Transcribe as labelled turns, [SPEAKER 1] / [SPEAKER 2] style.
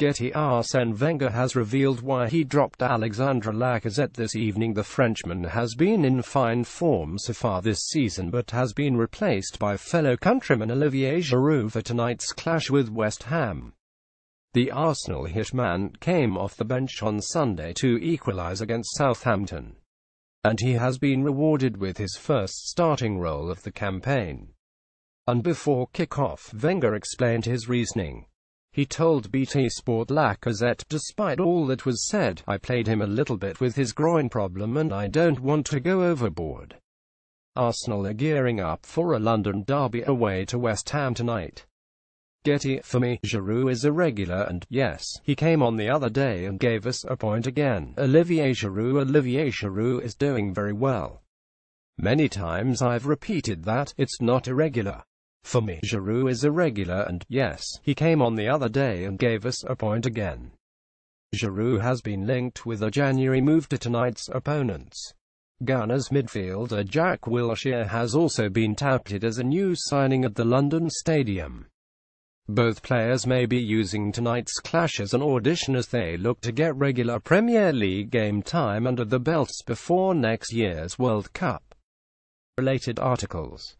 [SPEAKER 1] Getty Arsene Wenger has revealed why he dropped Alexandre Lacazette this evening. The Frenchman has been in fine form so far this season but has been replaced by fellow countryman Olivier Giroud for tonight's clash with West Ham. The Arsenal hitman came off the bench on Sunday to equalise against Southampton, and he has been rewarded with his first starting role of the campaign. And before kick-off, Wenger explained his reasoning. He told BT Sport La Gazette, despite all that was said, I played him a little bit with his groin problem and I don't want to go overboard. Arsenal are gearing up for a London derby away to West Ham tonight. Getty, for me, Giroud is a regular and, yes, he came on the other day and gave us a point again. Olivier Giroud Olivier Giroud is doing very well. Many times I've repeated that, it's not irregular. For me, Giroud is irregular and, yes, he came on the other day and gave us a point again. Giroud has been linked with a January move to tonight's opponents. Gunners midfielder Jack Wilshere has also been touted as a new signing at the London Stadium. Both players may be using tonight's clash as an audition as they look to get regular Premier League game time under the belts before next year's World Cup. Related articles